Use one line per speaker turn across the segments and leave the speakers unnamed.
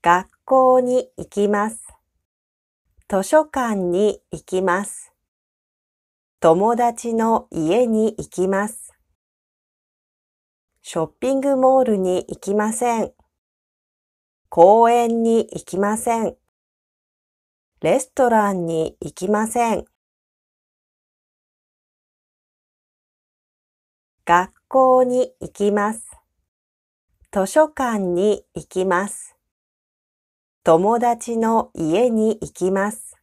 学校に行きます。図書館に行きます。友達の家に行きます。ショッピングモールに行きません。公園に行きません。レストランに行きません。学校に行きます。図書館に行きます。友達の家に行きます。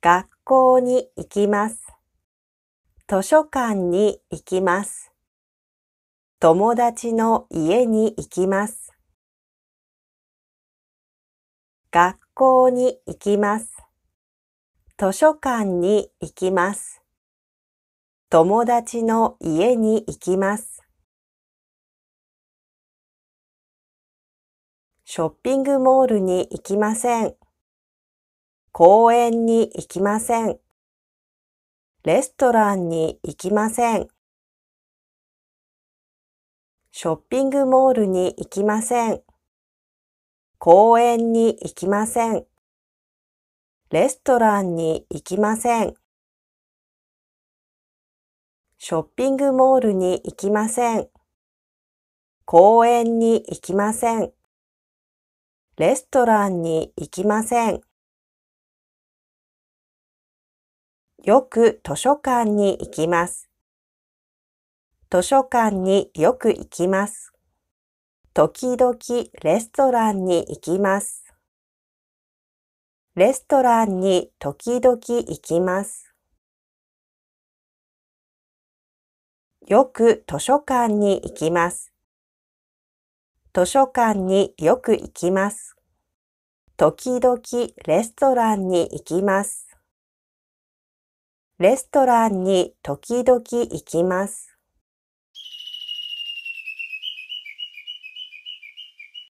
学校に行きます。図書館に行きます。友達の家に行きます。学校に行きます。図書館に行きます。友達の家に行きます。ショッピングモールに行きません。公園に行きません。レストランに行きません。ショッピングモールに行きません。公園に行きません。レストランに行きません。ショッピングモールに行きません。公園に行きません。レストランに行きません。よく図書館に行きます。図書館によく行きます。時々レストランに行きます。レストランに時々行きます。よく図書館に行きます。図書館によく行きます。時々レストランに行きます。レストランに時々行きます。